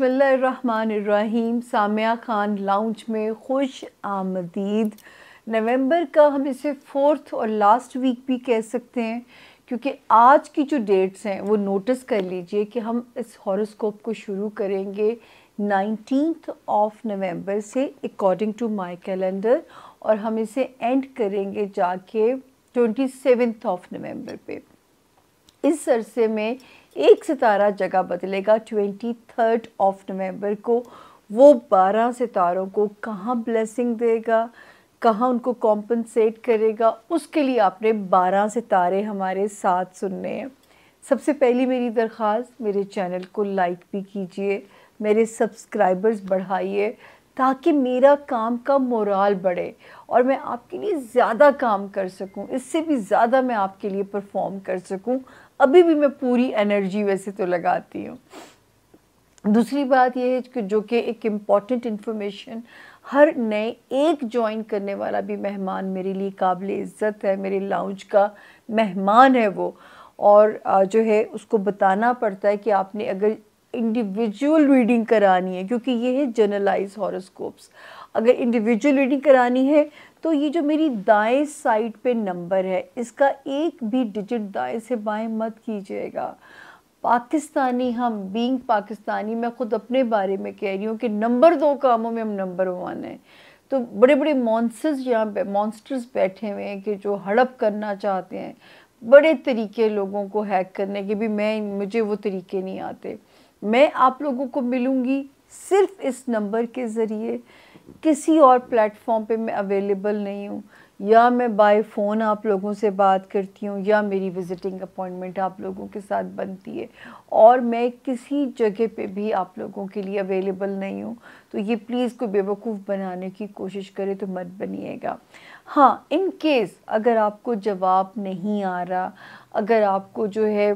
बसमीम सामिया ख़ान लाउंज में खुश आमदीद नवंबर का हम इसे फोर्थ और लास्ट वीक भी कह सकते हैं क्योंकि आज की जो डेट्स हैं वो नोटिस कर लीजिए कि हम इस हॉरोस्कोप को शुरू करेंगे नाइनटीनथ ऑफ नवंबर से अकॉर्डिंग टू माय कैलेंडर और हम इसे एंड करेंगे जाके ट्वेंटी सेवेंथ ऑफ नवंबर पे इस अरसे में एक सितारा जगह बदलेगा ट्वेंटी थर्ड ऑफ नवंबर को वो बारह सितारों को कहाँ ब्लेसिंग देगा कहाँ उनको कॉम्पनसेट करेगा उसके लिए आपने बारह सितारे हमारे साथ सुनने हैं सबसे पहली मेरी दरख्वास्त मेरे चैनल को लाइक भी कीजिए मेरे सब्सक्राइबर्स बढ़ाइए ताकि मेरा काम का मोराल बढ़े और मैं आपके लिए ज़्यादा काम कर सकूं इससे भी ज़्यादा मैं आपके लिए परफॉर्म कर सकूं अभी भी मैं पूरी एनर्जी वैसे तो लगाती हूँ दूसरी बात यह है कि जो कि एक इम्पॉर्टेंट इन्फॉर्मेशन हर नए एक ज्वाइन करने वाला भी मेहमान मेरे लिए काबिल इज़्ज़त है मेरे लाउंज का मेहमान है वो और जो है उसको बताना पड़ता है कि आपने अगर इंडिविजुअल रीडिंग करानी है क्योंकि ये है जनरलाइज हॉरोस्कोप्स अगर इंडिविजुअल रीडिंग करानी है तो ये जो मेरी दाएं साइड पे नंबर है इसका एक भी डिजिट दाएं से बाएं मत कीजिएगा पाकिस्तानी हम बीइंग पाकिस्तानी मैं ख़ुद अपने बारे में कह रही हूँ कि नंबर दो कामों में हम नंबर वन हैं तो बड़े बड़े मॉन्सर्स यहाँ पे मॉन्स्टर्स बैठे हुए हैं कि जो हड़प करना चाहते हैं बड़े तरीके लोगों को हैक करने के भी मैं मुझे वो तरीके नहीं आते मैं आप लोगों को मिलूँगी सिर्फ इस नंबर के ज़रिए किसी और प्लेटफॉर्म पे मैं अवेलेबल नहीं हूँ या मैं बाय फ़ोन आप लोगों से बात करती हूँ या मेरी विज़िटिंग अपॉइंटमेंट आप लोगों के साथ बनती है और मैं किसी जगह पे भी आप लोगों के लिए अवेलेबल नहीं हूँ तो ये प्लीज़ कोई बेवकूफ़ बनाने की कोशिश करे तो मत बनिएगा हाँ इन केस अगर आपको जवाब नहीं आ रहा अगर आपको जो है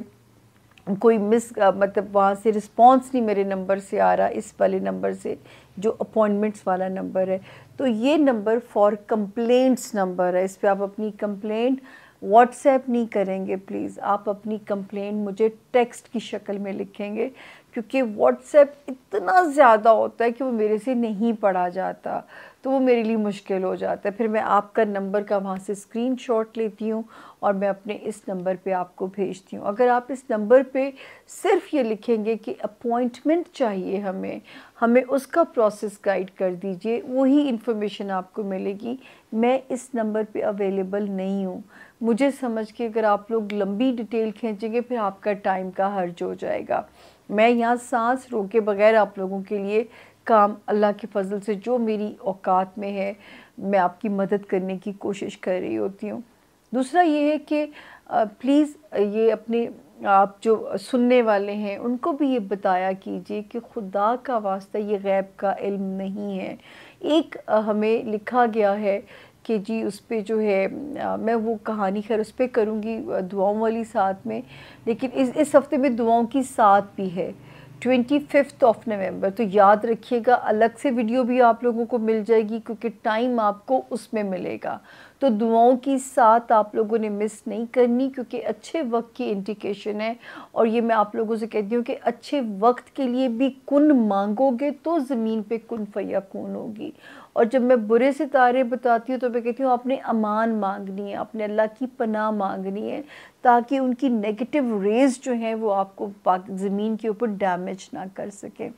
कोई मिस मतलब वहाँ से रिस्पॉन्स नहीं मेरे नंबर से आ रहा इस वाले नंबर से जो अपॉइंटमेंट्स वाला नंबर है तो ये नंबर फॉर कंप्लेंट्स नंबर है इस पर आप अपनी कंप्लेंट व्हाट्सएप नहीं करेंगे प्लीज़ आप अपनी कंप्लेंट मुझे टेक्स्ट की शक्ल में लिखेंगे क्योंकि व्हाट्सएप इतना ज़्यादा होता है कि वो मेरे से नहीं पढ़ा जाता तो वो मेरे लिए मुश्किल हो जाता है फिर मैं आपका नंबर का वहाँ से स्क्रीन शॉट लेती हूँ और मैं अपने इस नंबर पे आपको भेजती हूँ अगर आप इस नंबर पे सिर्फ ये लिखेंगे कि अपॉइंटमेंट चाहिए हमें हमें उसका प्रोसेस गाइड कर दीजिए वही इन्फॉर्मेशन आपको मिलेगी मैं इस नंबर पे अवेलेबल नहीं हूँ मुझे समझ के अगर आप लोग लंबी डिटेल खींचेंगे फिर आपका टाइम का हर्ज हो जाएगा मैं यहाँ सांस रोके बगैर आप लोगों के लिए काम अल्लाह के फजल से जो मेरी औकात में है मैं आपकी मदद करने की कोशिश कर रही होती हूँ दूसरा ये है कि प्लीज़ ये अपने आप जो सुनने वाले हैं उनको भी ये बताया कीजिए कि खुदा का वास्ता ये गैब का इल्म नहीं है एक हमें लिखा गया है कि जी उस पर जो है मैं वो कहानी खैर उस पर करूँगी दुआओं वाली साथ में लेकिन इस इस हफ़्ते में दुआओं की साथ भी है ट्वेंटी फिफ्थ ऑफ नवंबर तो याद रखिएगा अलग से वीडियो भी आप लोगों को मिल जाएगी क्योंकि टाइम आपको उसमें मिलेगा तो दुआओं की साथ आप लोगों ने मिस नहीं करनी क्योंकि अच्छे वक्त की इंडिकेशन है और ये मैं आप लोगों से कहती हूँ कि अच्छे वक्त के लिए भी कुन मांगोगे तो ज़मीन पे कुन फया कौन होगी और जब मैं बुरे सितारे बताती हूँ तो मैं कहती हूँ आपने अमान मांगनी है आपने अल्लाह की पनाह मांगनी है ताकि उनकी नेगेटिव रेज़ जो हैं वो आपको ज़मीन के ऊपर डैमेज ना कर सकें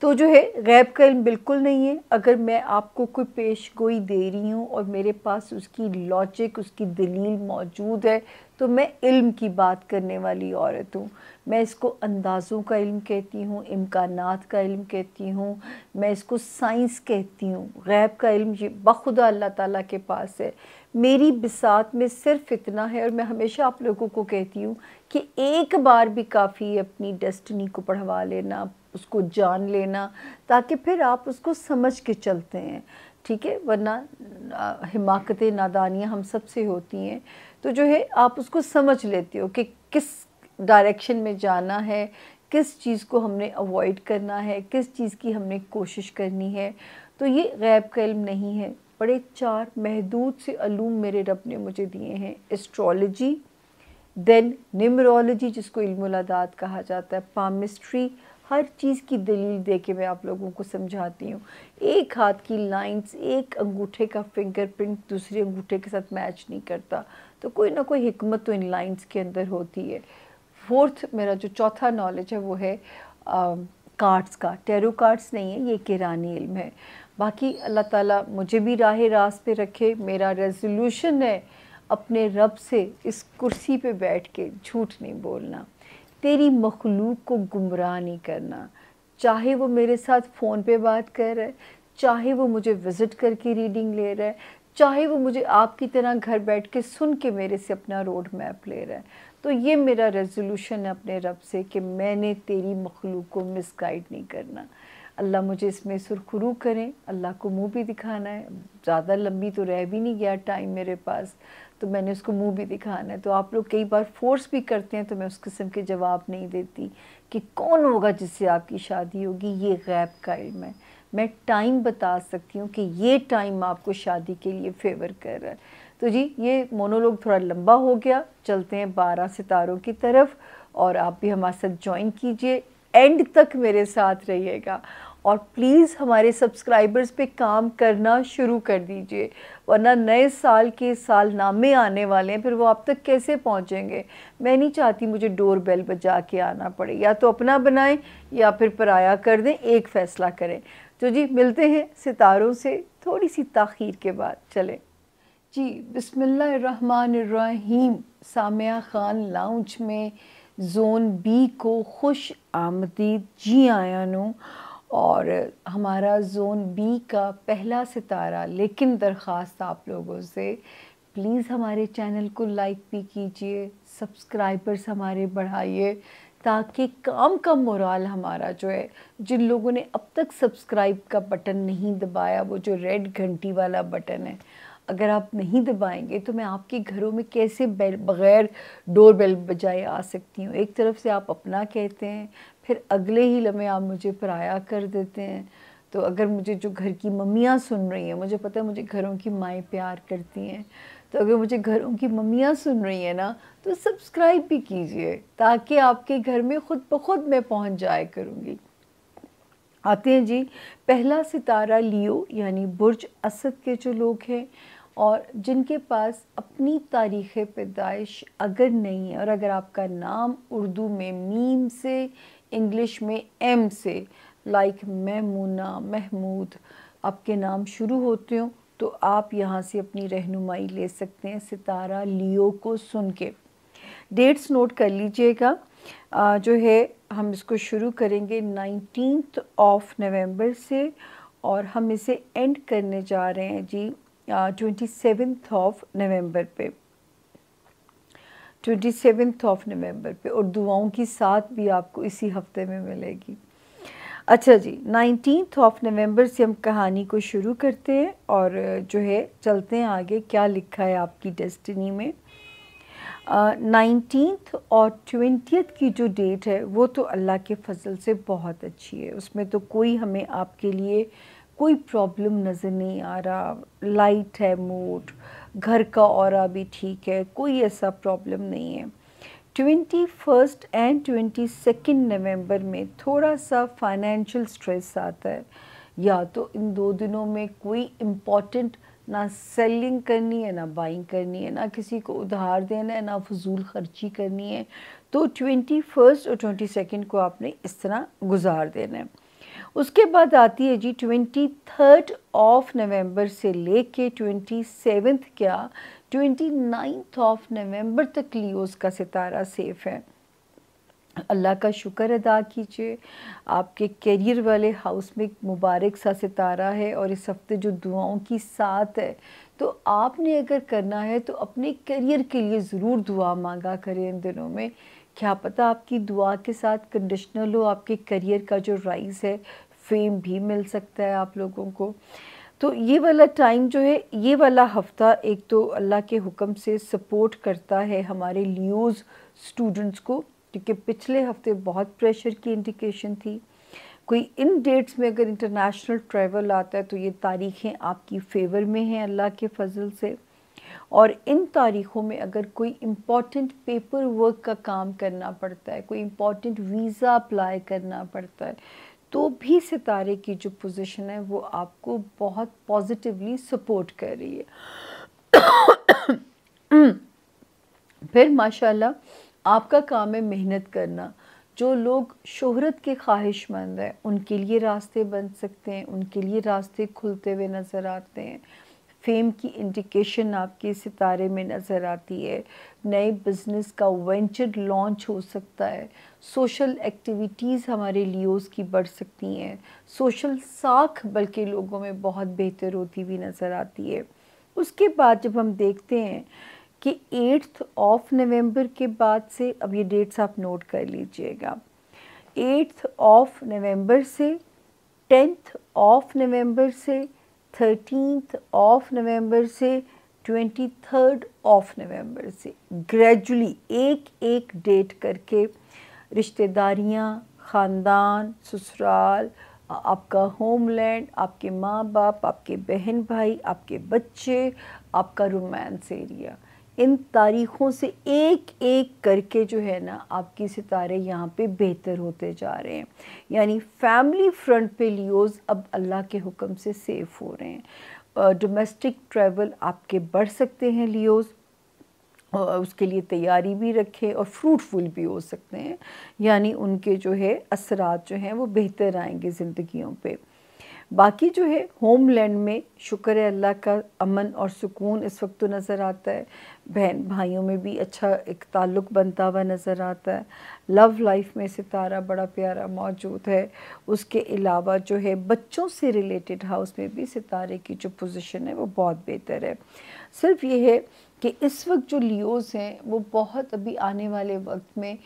तो जो है गैब का इल्म बिल्कुल नहीं है अगर मैं आपको कोई पेश गोई दे रही हूँ और मेरे पास उसकी लॉजिक उसकी दलील मौजूद है तो मैं इल्म की बात करने वाली औरत हूँ मैं इसको अंदाज़ों का इल्म कहती हूँ इम्कान का इल्म कहती हूँ मैं इसको साइंस कहती हूँ गैब का इल्म ये बखुदा अल्लाह ताला के पास है मेरी बिसात में सिर्फ इतना है और मैं हमेशा आप लोगों को कहती हूँ कि एक बार भी काफ़ी अपनी डेस्टिनी को पढ़वा लेना उसको जान लेना ताकि फिर आप उसको समझ के चलते हैं ठीक है वरना हिमाकतें नादानियाँ हम सब से होती हैं तो जो है आप उसको समझ लेते हो कि किस डायरेक्शन में जाना है किस चीज़ को हमने अवॉइड करना है किस चीज़ की हमने कोशिश करनी है तो ये गैब का इल्म नहीं है बड़े चार महदूद से अलूम मेरे रब ने मुझे दिए हैं एस्ट्रोलॉजी देन निमरोलॉजी जिसको इल्मदात कहा जाता है पामिस्ट्री हर चीज़ की दलील दे के मैं आप लोगों को समझाती हूँ एक हाथ की लाइंस एक अंगूठे का फिंगरप्रिंट दूसरे अंगूठे के साथ मैच नहीं करता तो कोई ना कोई हमत तो इन लाइंस के अंदर होती है फोर्थ मेरा जो चौथा नॉलेज है वो है आ, कार्ड्स का टेरो कार्ड्स नहीं है ये किरानी इल्म है बाकी अल्लाह ताला मुझे भी राह रास पे रखे मेरा रेजोल्यूशन है अपने रब से इस कुर्सी पे बैठ के झूठ नहीं बोलना तेरी मखलूक को गुमराह नहीं करना चाहे वो मेरे साथ फ़ोन पे बात कर रहा है चाहे वो मुझे विज़िट करके रीडिंग ले रहा है चाहे वो मुझे आपकी तरह घर बैठ के सुन के मेरे से अपना रोड मैप ले रहा है तो ये मेरा रेजोल्यूशन है अपने रब से कि मैंने तेरी मखलूक को मिसगाइड नहीं करना अल्लाह मुझे इसमें सुरखरू करें अल्लाह को मुंह भी दिखाना है ज़्यादा लंबी तो रह भी नहीं गया टाइम मेरे पास तो मैंने उसको मुंह भी दिखाना है तो आप लोग कई बार फोर्स भी करते हैं तो मैं उस किस्म के जवाब नहीं देती कि कौन होगा जिससे आपकी शादी होगी ये गैप का इल्म है मैं टाइम बता सकती हूँ कि ये टाइम आपको शादी के लिए फेवर कर रहा है तो जी ये मोनोलॉग थोड़ा लंबा हो गया चलते हैं बारह सितारों की तरफ और आप भी हमारे साथ ज्वाइन कीजिए एंड तक मेरे साथ रहिएगा और प्लीज़ हमारे सब्सक्राइबर्स पे काम करना शुरू कर दीजिए वरना नए साल के साल नामे आने वाले हैं फिर वो आप तक कैसे पहुंचेंगे मैं नहीं चाहती मुझे डोर बेल बजा के आना पड़े या तो अपना बनाएं या फिर पराया कर दें एक फ़ैसला करें तो जी मिलते हैं सितारों से थोड़ी सी तखीर के बाद चलें जी बिसमीम सामिया ख़ान लाउच में जोन बी को खुश आमदीद जी आया नूँ और हमारा जोन बी का पहला सितारा लेकिन दरख्वास्त आप लोगों से प्लीज़ हमारे चैनल को लाइक भी कीजिए सब्सक्राइबर्स हमारे बढ़ाइए ताकि काम का मोराल हमारा जो है जिन लोगों ने अब तक सब्सक्राइब का बटन नहीं दबाया वो जो रेड घंटी वाला बटन है अगर आप नहीं दबाएंगे तो मैं आपके घरों में कैसे बेल बग़ैर डोर बेल बजाए आ सकती हूँ एक तरफ से आप अपना कहते हैं फिर अगले ही लम्हे आप मुझे पराया कर देते हैं तो अगर मुझे जो घर की मम्मियाँ सुन रही हैं मुझे पता है मुझे घरों की माएँ प्यार करती हैं तो अगर मुझे घरों की मम्मियाँ सुन रही हैं ना तो सब्सक्राइब भी कीजिए ताकि आपके घर में ख़ुद ब खुद मैं पहुँच जाया करूँगी आते हैं जी पहला सितारा लियो यानी बुर्ज असद के जो लोग हैं और जिनके पास अपनी तारीख़ पैदाइश अगर नहीं है और अगर आपका नाम उर्दू में मीम से इंग्लिश में एम से लाइक मैमूना महमूद आपके नाम शुरू होते हो तो आप यहाँ से अपनी रहनुमाई ले सकते हैं सितारा लियो को सुन के डेट्स नोट कर लीजिएगा जो है हम इसको शुरू करेंगे नाइनटीन ऑफ नवंबर से और हम इसे एंड करने जा रहे हैं जी ट्वेंटी सेवेंथ ऑफ नवंबर पे ट्वेंटी सेवन्थ ऑफ नवंबर पे और दुआओं की साथ भी आपको इसी हफ्ते में मिलेगी अच्छा जी नाइनटीनथ ऑफ नवंबर से हम कहानी को शुरू करते हैं और जो है चलते हैं आगे क्या लिखा है आपकी डेस्टिनी में नाइनटीनथ और ट्वेंटियथ की जो डेट है वो तो अल्लाह के फजल से बहुत अच्छी है उसमें तो कोई हमें आपके लिए कोई प्रॉब्लम नज़र नहीं आ रहा लाइट है मूड घर का और भी ठीक है कोई ऐसा प्रॉब्लम नहीं है twenty first and twenty second November में थोड़ा सा फाइनेंशियल स्ट्रेस आता है या तो इन दो दिनों में कोई इम्पॉर्टेंट ना सेलिंग करनी है ना बाइंग करनी है ना किसी को उधार देना है ना फजूल खर्ची करनी है तो ट्वेंटी फर्स्ट और ट्वेंटी सेकेंड को आपने इस तरह गुजार देना है उसके बाद आती है जी ट्वेंटी थर्ड ऑफ नवंबर से लेके ट्वेंटी सेवेंथ क्या ट्वेंटी नाइन्थ ऑफ नवंबर तक लियोस का सितारा सेफ है अल्लाह का शुक्र अदा कीजिए आपके करियर वाले हाउस में मुबारक सा सितारा है और इस हफ्ते जो दुआओं की साथ है तो आपने अगर करना है तो अपने करियर के लिए ज़रूर दुआ मांगा करें इन दिनों में क्या पता आपकी दुआ के साथ कंडीशनल हो आपके करियर का जो राइज है फेम भी मिल सकता है आप लोगों को तो ये वाला टाइम जो है ये वाला हफ्ता एक तो अल्लाह के हुक्म से सपोर्ट करता है हमारे लियोज स्टूडेंट्स को क्योंकि पिछले हफ्ते बहुत प्रेशर की इंडिकेशन थी कोई इन डेट्स में अगर इंटरनेशनल ट्रैवल आता है तो ये तारीखें आपकी फेवर में हैं अल्लाह के फजल से और इन तारीख़ों में अगर कोई इम्पॉर्टेंट पेपर वर्क का काम करना पड़ता है कोई इम्पॉर्टेंट वीज़ा अप्लाई करना पड़ता है तो भी सितारे की जो पोजीशन है वो आपको बहुत पॉजिटिवली सपोर्ट कर रही है फिर माशाल्लाह आपका काम है मेहनत करना जो लोग शोहरत के ख्वाहिशमंद हैं उनके लिए रास्ते बन सकते हैं उनके लिए रास्ते खुलते हुए नज़र आते हैं फेम की इंडिकेशन आपके सितारे में नज़र आती है नए बिजनेस का वेंचर लॉन्च हो सकता है सोशल एक्टिविटीज़ हमारे लियोस की बढ़ सकती हैं सोशल साख बल्कि लोगों में बहुत बेहतर होती हुई नज़र आती है उसके बाद जब हम देखते हैं कि एट्थ ऑफ नवंबर के बाद से अब ये डेट्स आप नोट कर लीजिएगा एट्थ ऑफ नवंबर से टेंथ ऑफ नवंबर से थर्टीथ ऑफ नवंबर से ट्वेंटी थर्ड ऑफ नवंबर से ग्रेजुअली एक एक डेट करके रिश्तेदारियाँ ख़ानदान ससुराल आपका होमलैंड आपके माँ बाप आपके बहन भाई आपके बच्चे आपका रोमांस एरिया इन तारीख़ों से एक एक करके जो है ना आपकी सितारे यहाँ पे बेहतर होते जा रहे हैं यानी फैमिली फ्रंट पे लियोज़ अब अल्लाह के हुक्म से सेफ़ हो रहे हैं डोमेस्टिक ट्रैवल आपके बढ़ सकते हैं लियोज़ उसके लिए तैयारी भी रखें और फ्रूटफुल भी हो सकते हैं यानी उनके जो है असरात जो हैं वो बेहतर आएंगे ज़िंदगियों पे बाकी जो है होम लैंड में शुक्र है अल्लाह का अमन और सुकून इस वक्त तो नज़र आता है बहन भाइयों में भी अच्छा एक ताल्लुक़ बनता हुआ नज़र आता है लव लाइफ में सितारा बड़ा प्यारा मौजूद है उसके अलावा जो है बच्चों से रिलेटेड हाउस में भी सितारे की जो पोजीशन है वो बहुत बेहतर है सिर्फ ये है कि इस वक्त जो लियोज़ हैं वो बहुत अभी आने वाले वक्त में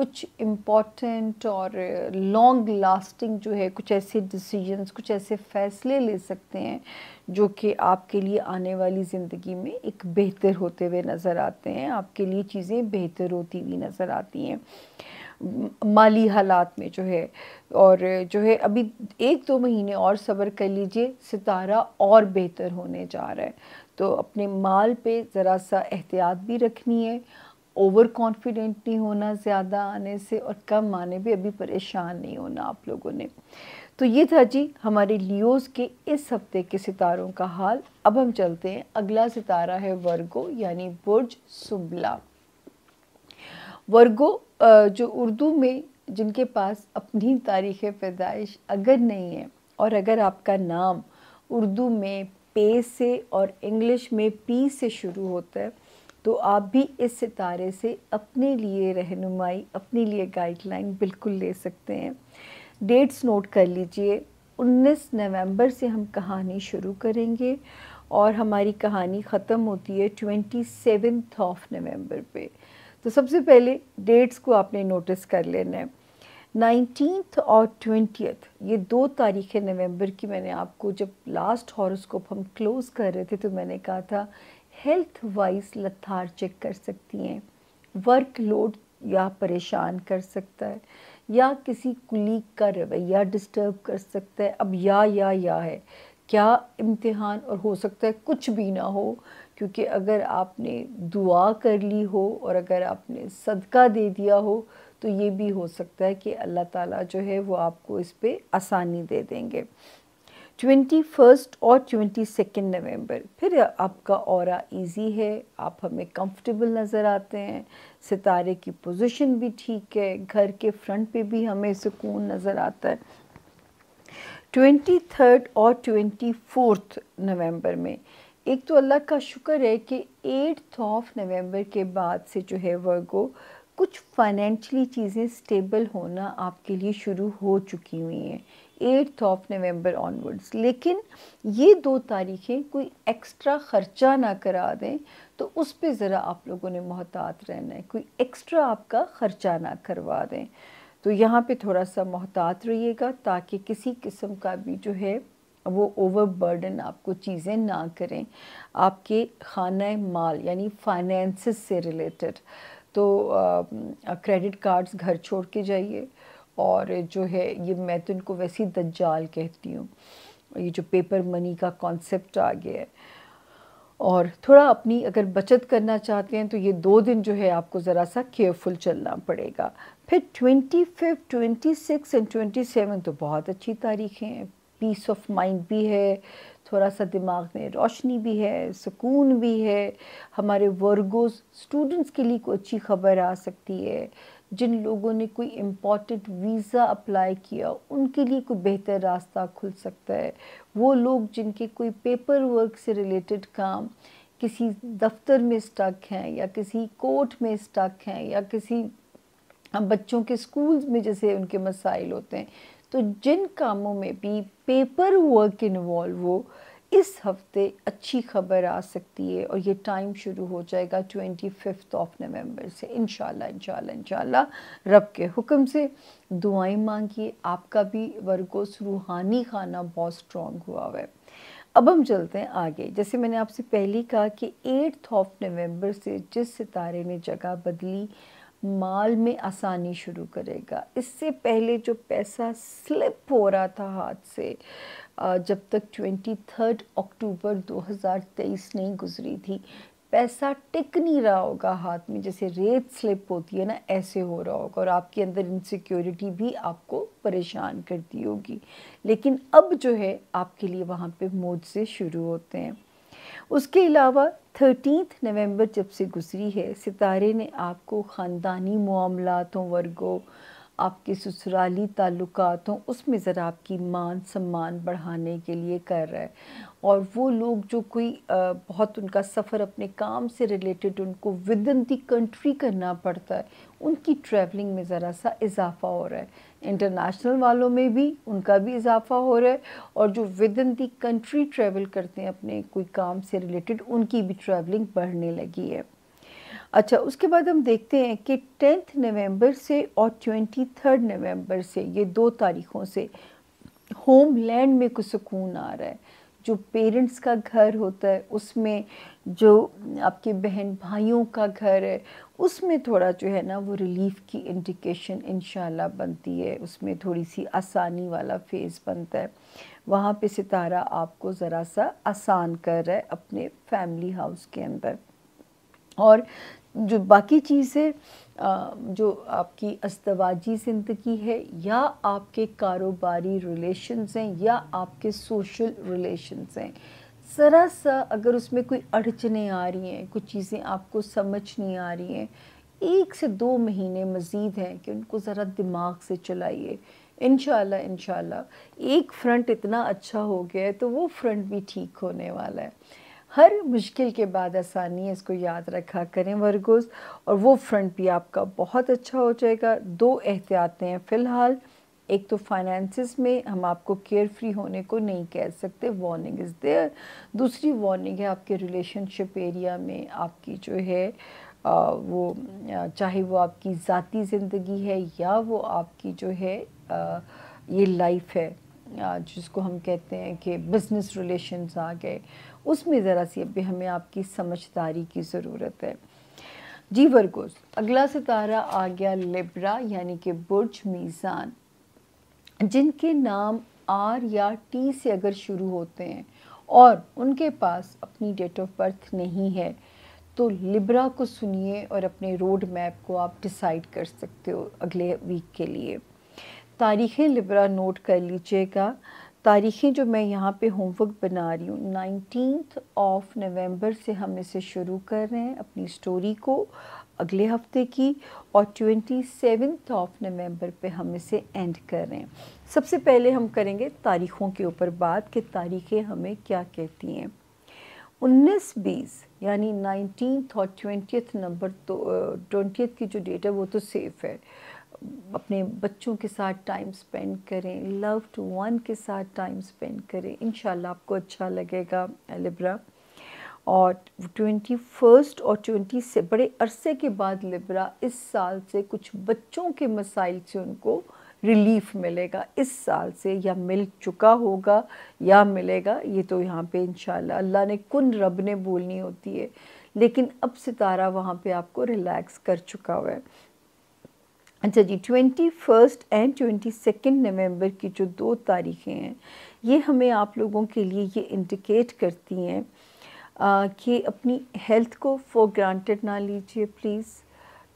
कुछ इम्पॉर्टेंट और लॉन्ग लास्टिंग जो है कुछ ऐसे डिसीजंस कुछ ऐसे फ़ैसले ले सकते हैं जो कि आपके लिए आने वाली ज़िंदगी में एक बेहतर होते हुए नज़र आते हैं आपके लिए चीज़ें बेहतर होती हुई नज़र आती हैं माली हालात में जो है और जो है अभी एक दो महीने और सब्र कर लीजिए सितारा और बेहतर होने जा रहा है तो अपने माल पे ज़रा सा एहतियात भी रखनी है ओवर कॉन्फिडेंट नहीं होना ज़्यादा आने से और कम आने भी अभी परेशान नहीं होना आप लोगों ने तो ये था जी हमारे लियोस के इस हफ्ते के सितारों का हाल अब हम चलते हैं अगला सितारा है वर्गो यानी बुर्ज सुबला वर्गो जो उर्दू में जिनके पास अपनी तारीख़ पैदाइश अगर नहीं है और अगर आपका नाम उर्दू में पे से और इंग्लिश में पी से शुरू होता है तो आप भी इस सितारे से अपने लिए रहनुमाई अपने लिए गाइडलाइन बिल्कुल ले सकते हैं डेट्स नोट कर लीजिए 19 नवंबर से हम कहानी शुरू करेंगे और हमारी कहानी ख़त्म होती है ट्वेंटी सेवन्थ ऑफ नवम्बर पे तो सबसे पहले डेट्स को आपने नोटिस कर लेना है नाइनटीन और ट्वेंटियथ ये दो तारीखें नवंबर की मैंने आपको जब लास्ट हॉरोस्कोप हम क्लोज़ कर रहे थे तो मैंने कहा था हेल्थ वाइज लथार्जिक कर सकती हैं वर्क लोड या परेशान कर सकता है या किसी कुलीग का रवैया डिस्टर्ब कर सकता है अब या या या है क्या इम्तिहान और हो सकता है कुछ भी ना हो क्योंकि अगर आपने दुआ कर ली हो और अगर आपने सदका दे दिया हो तो ये भी हो सकता है कि अल्लाह ताला जो है वो आपको इस पर आसानी दे देंगे ट्वेंटी फ़र्स्ट और ट्वेंटी सेकेंड नवम्बर फिर आपका और ईज़ी है आप हमें कंफर्टेबल नज़र आते हैं सितारे की पोजीशन भी ठीक है घर के फ्रंट पे भी हमें सुकून नज़र आता है ट्वेंटी थर्ड और ट्वेंटी फोर्थ नवम्बर में एक तो अल्लाह का शुक्र है कि एट्थ ऑफ नवम्बर के बाद से जो है वर्गो कुछ फाइनेंशली चीज़ें स्टेबल होना आपके लिए शुरू हो चुकी हुई हैं एट्थ ऑफ नवंबर ऑनवर्ड्स लेकिन ये दो तारीखें कोई एक्स्ट्रा ख़र्चा ना करा दें तो उस पर ज़रा आप लोगों ने मोहतात रहना है कोई एक्स्ट्रा आपका ख़र्चा ना करवा दें तो यहाँ पे थोड़ा सा मोहतात रहिएगा ताकि किसी किस्म का भी जो है वो ओवरबर्डन आपको चीज़ें ना करें आपके खाना माल यानी फाइनेंसिस से रिलेटेड तो क्रेडिट कार्ड्स घर छोड़ के जाइए और जो है ये मैं तो इनको वैसे ही दज्जाल कहती हूँ ये जो पेपर मनी का कॉन्सेप्ट आ गया है और थोड़ा अपनी अगर बचत करना चाहते हैं तो ये दो दिन जो है आपको ज़रा सा केयरफुल चलना पड़ेगा फिर twenty fifth twenty six and twenty seven तो बहुत अच्छी तारीखें हैं पीस ऑफ माइंड भी है थोड़ा सा दिमाग में रोशनी भी है सुकून भी है हमारे वर्गोज़ स्टूडेंट्स के लिए कोई अच्छी खबर आ सकती है जिन लोगों ने कोई इम्पॉर्टेंट वीज़ा अप्लाई किया उनके लिए कोई बेहतर रास्ता खुल सकता है वो लोग जिनके कोई पेपर वर्क से रिलेटेड काम किसी दफ्तर में स्टक हैं या किसी कोर्ट में स्टक हैं या किसी हाँ, बच्चों के स्कूल्स में जैसे उनके मसाइल होते हैं तो जिन कामों में भी पेपर वर्क इन्वॉल्व हो इस हफ्ते अच्छी खबर आ सकती है और ये टाइम शुरू हो जाएगा ट्वेंटी फिफ्थ ऑफ नवंबर से इन शाह रब के हुक्म से दुआएं मांगिए आपका भी वर्गोस रूहानी खाना बहुत स्ट्रॉन्ग हुआ हुआ है अब हम चलते हैं आगे जैसे मैंने आपसे पहले कहा कि एट्थ ऑफ नवंबर से जिस सितारे ने जगह बदली माल में आसानी शुरू करेगा इससे पहले जो पैसा स्लिप हो रहा था हाथ से जब तक ट्वेंटी थर्ड अक्टूबर 2023 नहीं गुजरी थी पैसा टिक नहीं रहा होगा हाथ में जैसे रेत स्लिप होती है ना ऐसे हो रहा होगा और आपके अंदर इनसिक्योरिटी भी आपको परेशान करती होगी लेकिन अब जो है आपके लिए वहाँ पे मोजे शुरू होते हैं उसके अलावा थर्टीथ नवंबर जब से गुजरी है सितारे ने आपको ख़ानदानी मामलातों वर्गों आपके ससुराली ताल्लुकात हों उसमें ज़रा आपकी मान सम्मान बढ़ाने के लिए कर रहा है और वो लोग जो कोई बहुत उनका सफ़र अपने काम से रिलेटेड उनको विद इन दी कंट्री करना पड़ता है उनकी ट्रैवलिंग में ज़रा सा इजाफा हो रहा है इंटरनेशनल वालों में भी उनका भी इजाफा हो रहा है और जो within the country travel करते हैं अपने कोई काम से रिलेटेड उनकी भी ट्रैवलिंग बढ़ने लगी है अच्छा उसके बाद हम देखते हैं कि टेंथ नवंबर से और ट्वेंटी थर्ड नवम्बर से ये दो तारीखों से होम लैंड में कुछ सुकून आ रहा है जो पेरेंट्स का घर होता है उसमें जो आपके बहन भाइयों का घर है उसमें थोड़ा जो है ना वो रिलीफ की इंडिकेशन इन बनती है उसमें थोड़ी सी आसानी वाला फेज़ बनता है वहाँ पे सितारा आपको ज़रा सा आसान कर रहा है अपने फैमिली हाउस के अंदर और जो बाकी चीज़ें जो आपकी अस्तवाजी ज़िंदगी है या आपके कारोबारी रिलेशन्स हैं या आपके सोशल रिलेशन्स हैं ज़रा सा अगर उसमें कोई अड़चने आ रही हैं कुछ चीज़ें आपको समझ नहीं आ रही हैं एक से दो महीने मज़ीद हैं कि उनको ज़रा दिमाग से चलाइए इन इन एक फ्रंट इतना अच्छा हो गया है तो वो फ्रंट भी ठीक होने वाला है हर मुश्किल के बाद आसानी है इसको याद रखा करें वर्गोस और वो फ्रंट भी आपका बहुत अच्छा हो जाएगा दो एहतियातें हैं फ़िलहाल एक तो फाइनेंसिस में हम आपको केयर फ्री होने को नहीं कह सकते वार्निंग इज़ देयर दूसरी वार्निंग है आपके रिलेशनशिप एरिया में आपकी जो है आ, वो चाहे वो आपकी ज़ाती ज़िंदगी है या वो आपकी जो है आ, ये लाइफ है जिसको हम कहते हैं कि बिज़नेस रिलेशंस आ गए उसमें ज़रा सी अभी हमें आपकी समझदारी की ज़रूरत है जी वर्गोस अगला सितारा आ गया लिब्रा यानी कि बुर्ज मीज़ान जिनके नाम आर या टी से अगर शुरू होते हैं और उनके पास अपनी डेट ऑफ बर्थ नहीं है तो लिब्रा को सुनिए और अपने रोड मैप को आप डिसाइड कर सकते हो अगले वीक के लिए तारीख़ लिब्रा नोट कर लीजिएगा तारीखें जो मैं यहाँ पे होमवर्क बना रही हूँ नाइनटीन ऑफ नवंबर से हम इसे शुरू कर रहे हैं अपनी स्टोरी को अगले हफ्ते की और ट्वेंटी सेवन्थ ऑफ नवंबर पे हम इसे एंड कर रहे हैं सबसे पहले हम करेंगे तारीखों के ऊपर बात कि तारीखें हमें क्या कहती हैं उन्नीस बीस यानी नाइनटीन और ट्वेंटियथ नंबर तो ट्वेंटियथ की जो डेट है वो तो सेफ़ है अपने बच्चों के साथ टाइम स्पेंड करें लव टू वन के साथ टाइम स्पेंड करें इन आपको अच्छा लगेगा लिब्रा और ट्वेंटी फर्स्ट और ट्वेंटी से बड़े अरसे के बाद लिब्रा इस साल से कुछ बच्चों के मसाइल से उनको रिलीफ मिलेगा इस साल से या मिल चुका होगा या मिलेगा ये तो यहाँ पे इन अल्लाह ने कुन रब ने बोलनी होती है लेकिन अब सितारा वहाँ पे आपको रिलैक्स कर चुका हुआ है अच्छा जी twenty first and twenty second November की जो दो तारीखें हैं ये हमें आप लोगों के लिए ये इंडिकेट करती हैं कि अपनी हेल्थ को फॉर ग्रांटेड ना लीजिए प्लीज़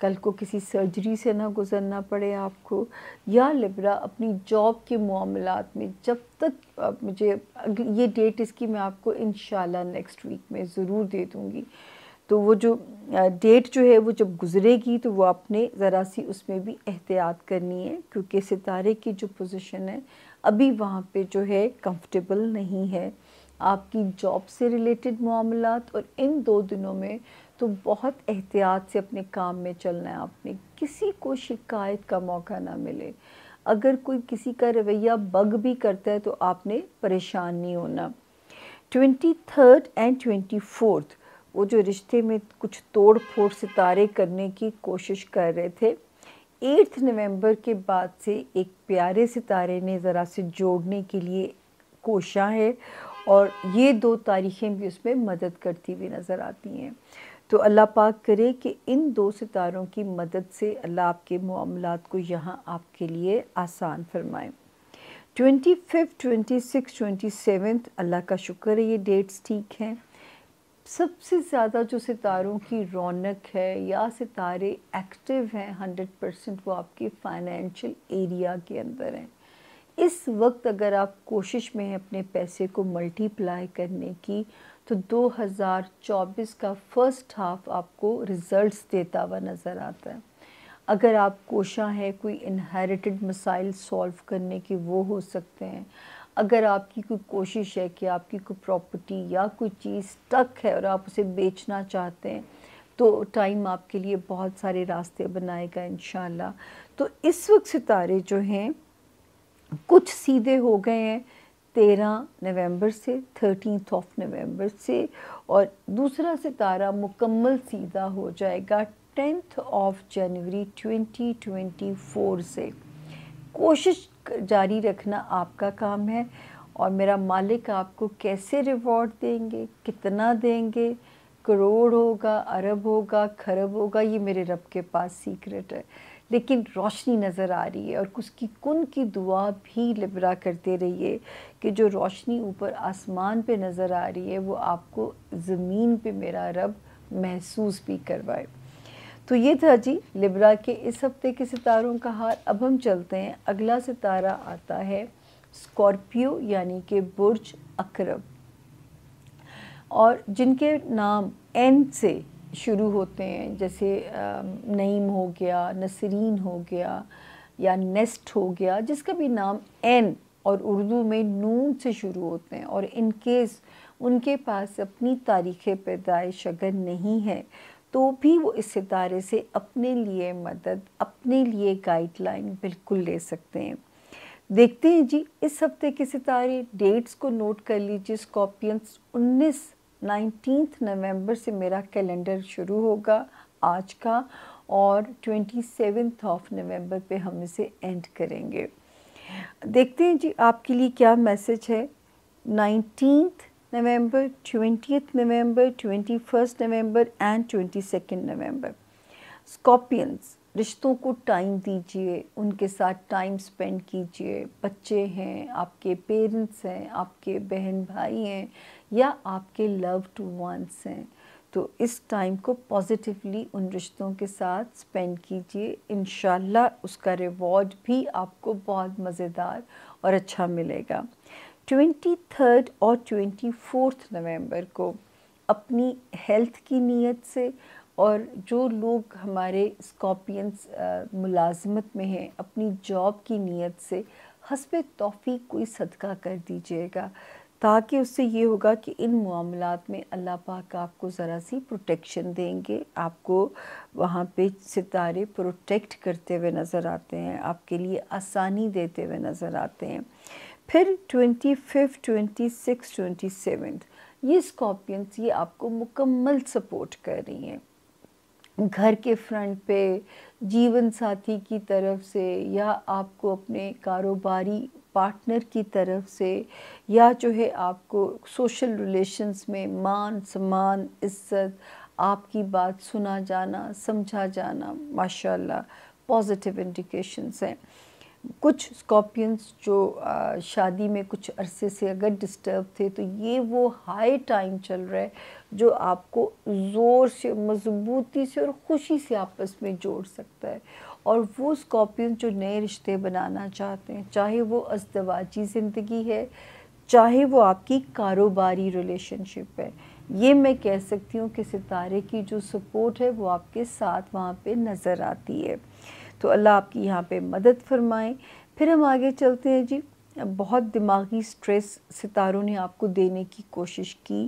कल को किसी सर्जरी से ना गुजरना पड़े आपको या लिब्रा अपनी जॉब के मामलों में जब तक मुझे ये डेट इसकी मैं आपको इन नेक्स्ट वीक में ज़रूर दे दूँगी तो वो जो डेट जो है वो जब गुजरेगी तो वो आपने ज़रा सी उसमें भी एहतियात करनी है क्योंकि सितारे की जो पोजीशन है अभी वहाँ पे जो है कंफर्टेबल नहीं है आपकी जॉब से रिलेटेड मामला और इन दो दिनों में तो बहुत एहतियात से अपने काम में चलना है आपने किसी को शिकायत का मौका ना मिले अगर कोई किसी का रवैया बग भी करता है तो आपने परेशान नहीं होना twenty third and twenty fourth वो जो रिश्ते में कुछ तोड़ फोड़ सितारे करने की कोशिश कर रहे थे एट्थ नवंबर के बाद से एक प्यारे सितारे ने ज़रा से जोड़ने के लिए कोशा है और ये दो तारीखें भी उसमें मदद करती हुई नज़र आती हैं तो अल्लाह पाक करे कि इन दो सितारों की मदद से अल्लाह आपके मामला को यहाँ आपके लिए आसान फरमाए twenty fifth twenty six twenty seventh अल्लाह का शुक्र है ये डेट्स ठीक हैं सबसे ज़्यादा जो सितारों की रौनक है या सितारे एक्टिव हैं हंड्रेड परसेंट वो आपके फाइनेंशियल एरिया के अंदर हैं इस वक्त अगर आप कोशिश में हैं अपने पैसे को मल्टीप्लाई करने की तो 2024 का फर्स्ट हाफ आपको रिज़ल्ट्स देता हुआ नज़र आता है अगर आप कोशा है कोई इनहेरिटेड मसाइल सॉल्व करने की वो हो सकते हैं अगर आपकी कोई कोशिश है कि आपकी कोई प्रॉपर्टी या कोई चीज़ स्टक है और आप उसे बेचना चाहते हैं तो टाइम आपके लिए बहुत सारे रास्ते बनाएगा इन तो इस वक्त सितारे जो हैं कुछ सीधे हो गए हैं तेरह नवंबर से थर्टीथ ऑफ नवंबर से और दूसरा सितारा मुकम्मल सीधा हो जाएगा टेंथ ऑफ जनवरी 2024 से कोशिश जारी रखना आपका काम है और मेरा मालिक आपको कैसे रिवॉर्ड देंगे कितना देंगे करोड़ होगा अरब होगा खरब होगा ये मेरे रब के पास सीक्रेट है लेकिन रोशनी नज़र आ रही है और उसकी कुन की दुआ भी लिबरा करते रहिए कि जो रोशनी ऊपर आसमान पे नज़र आ रही है वो आपको ज़मीन पे मेरा रब महसूस भी करवाए तो ये था जी लिब्रा के इस हफ्ते के सितारों का हाल अब हम चलते हैं अगला सितारा आता है स्कॉर्पियो यानी कि बुर्ज अक्रब और जिनके नाम एन से शुरू होते हैं जैसे नईम हो गया नसरीन हो गया या नेस्ट हो गया जिसका भी नाम एन और उर्दू में नून से शुरू होते हैं और इन केस उनके पास अपनी तारीख़ पैदाइश अगर नहीं है तो भी वो इस सितारे से अपने लिए मदद अपने लिए गाइडलाइन बिल्कुल ले सकते हैं देखते हैं जी इस हफ्ते के सितारे डेट्स को नोट कर लीजिए स्कॉर्पियंस 19 19 नवंबर से मेरा कैलेंडर शुरू होगा आज का और ट्वेंटी सेवेंथ ऑफ नवंबर पे हम इसे एंड करेंगे देखते हैं जी आपके लिए क्या मैसेज है nineteen November, 20th November, 21st November and 22nd November. Scorpions रिश्तों को टाइम दीजिए उनके साथ टाइम स्पेंड कीजिए बच्चे हैं आपके पेरेंट्स हैं आपके बहन भाई हैं या आपके लव्ड वंस हैं तो इस टाइम को पॉजिटिवली उन रिश्तों के साथ स्पेंड कीजिए इन उसका रिवॉर्ड भी आपको बहुत मज़ेदार और अच्छा मिलेगा थर्ड और फोर्थ नवंबर को अपनी हेल्थ की नीयत से और जो लोग हमारे स्कॉपियंस मुलाजमत में हैं अपनी जॉब की नीयत से हसब तोफ़ी कोई सदका कर दीजिएगा ताकि उससे ये होगा कि इन मामलों में अल्लाह पाक आपको ज़रा सी प्रोटेक्शन देंगे आपको वहाँ पे सितारे प्रोटेक्ट करते हुए नज़र आते हैं आपके लिए आसानी देते हुए नज़र आते हैं फिर twenty fifth twenty six twenty seventh ये स्कॉर्पियंस ये आपको मुकम्मल सपोर्ट कर रही हैं घर के फ्रंट पे जीवन साथी की तरफ से या आपको अपने कारोबारी पार्टनर की तरफ से या जो है आपको सोशल रिलेशंस में मान सम्मान इज्जत आपकी बात सुना जाना समझा जाना माशाल्लाह पॉजिटिव इंडिकेशंस हैं कुछ स्कॉर्पियंस जो आ, शादी में कुछ अरसे से अगर डिस्टर्ब थे तो ये वो हाई टाइम चल रहा है जो आपको ज़ोर से मजबूती से और ख़ुशी से आपस में जोड़ सकता है और वो स्कॉर्पियंस जो नए रिश्ते बनाना चाहते हैं चाहे वो अस्तवाची ज़िंदगी है चाहे वो आपकी कारोबारी रिलेशनशिप है ये मैं कह सकती हूँ कि सितारे की जो सपोर्ट है वो आपके साथ वहाँ पे नज़र आती है तो अल्लाह आपकी यहाँ पे मदद फरमाए फिर हम आगे चलते हैं जी बहुत दिमागी स्ट्रेस सितारों ने आपको देने की कोशिश की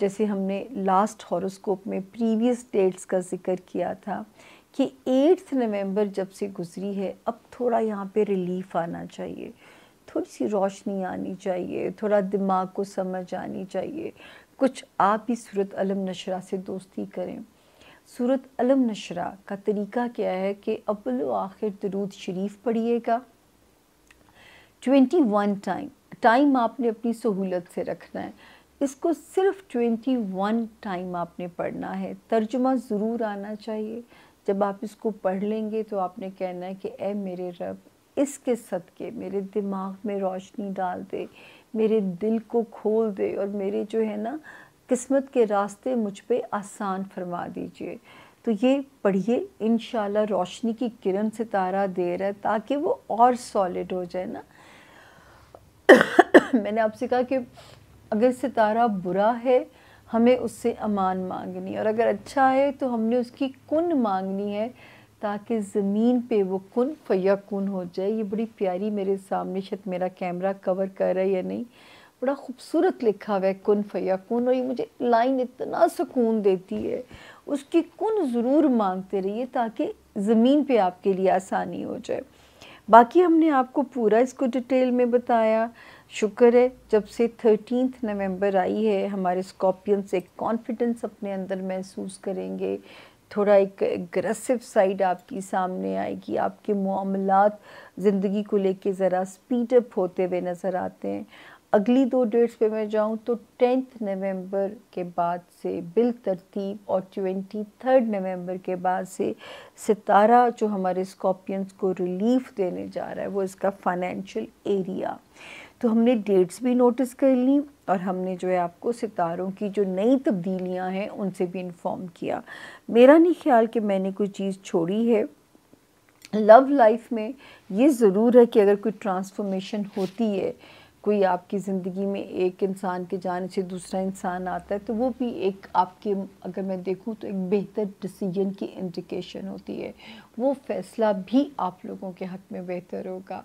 जैसे हमने लास्ट हॉरोस्कोप में प्रीवियस डेट्स का जिक्र किया था कि एट्थ नवंबर जब से गुजरी है अब थोड़ा यहाँ पे रिलीफ आना चाहिए थोड़ी सी रोशनी आनी चाहिए थोड़ा दिमाग को समझ आनी चाहिए कुछ आप ही सूरत अलम नशरा से दोस्ती करें सूरत अलम नशरा का तरीका क्या है कि अबल आखिर दरूद शरीफ पढ़िएगा ट्वेंटी वन टाइम टाइम आपने अपनी सहूलत से रखना है इसको सिर्फ ट्वेंटी वन टाइम आपने पढ़ना है तर्जुमा ज़रूर आना चाहिए जब आप इसको पढ़ लेंगे तो आपने कहना है कि ए मेरे रब इसके सदक़े मेरे दिमाग में रोशनी डाल दे मेरे दिल को खोल दे और मेरे जो है ना किस्मत के रास्ते मुझ पर आसान फरमा दीजिए तो ये पढ़िए इन रोशनी की किरण सितारा दे रहा है ताकि वो और सॉलिड हो जाए ना मैंने आपसे कहा कि अगर सितारा बुरा है हमें उससे अमान मांगनी और अगर अच्छा है तो हमने उसकी कुन मांगनी है ताकि ज़मीन पे वो कुन फया कुन हो जाए ये बड़ी प्यारी मेरे सामने शायद मेरा कैमरा कवर कर रहा है या नहीं बड़ा खूबसूरत लिखा हुआ है कुन फया कुन और ये मुझे लाइन इतना सुकून देती है उसकी कुन ज़रूर मांगते रहिए ताकि ज़मीन पे आपके लिए आसानी हो जाए बाकी हमने आपको पूरा इसको डिटेल में बताया शुक्र है जब से थर्टीन नवंबर आई है हमारे स्कॉर्पियंस एक कॉन्फिडेंस अपने अंदर महसूस करेंगे थोड़ा एक एग्रेसिव साइड आपकी सामने आएगी आपके मामला ज़िंदगी को लेके ज़रा स्पीडअप होते हुए नज़र आते हैं अगली दो डेट्स पे मैं जाऊँ तो टेंथ नवंबर के बाद से बिल तरतीब और ट्वेंटी थर्ड नवम्बर के बाद से सितारा जो हमारे स्कॉर्पियंस को रिलीफ देने जा रहा है वो इसका फाइनेंशियल एरिया तो हमने डेट्स भी नोटिस कर ली और हमने जो है आपको सितारों की जो नई तब्दीलियां हैं उनसे भी इन्फॉर्म किया मेरा नहीं ख्याल कि मैंने कोई चीज़ छोड़ी है लव लाइफ में ये ज़रूर है कि अगर कोई ट्रांसफॉर्मेशन होती है कोई आपकी ज़िंदगी में एक इंसान के जाने से दूसरा इंसान आता है तो वो भी एक आपके अगर मैं देखूँ तो एक बेहतर डिसीजन की इंडिकेशन होती है वो फ़ैसला भी आप लोगों के हक में बेहतर होगा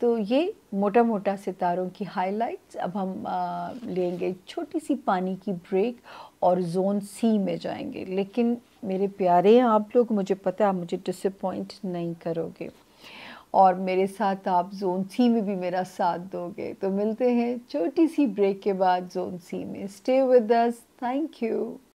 तो ये मोटा मोटा सितारों की हाइलाइट्स अब हम आ, लेंगे छोटी सी पानी की ब्रेक और जोन सी में जाएंगे लेकिन मेरे प्यारे आप लोग मुझे पता है आप मुझे डिसअपॉइंट नहीं करोगे और मेरे साथ आप जोन सी में भी मेरा साथ दोगे तो मिलते हैं छोटी सी ब्रेक के बाद जोन सी में stay with us thank you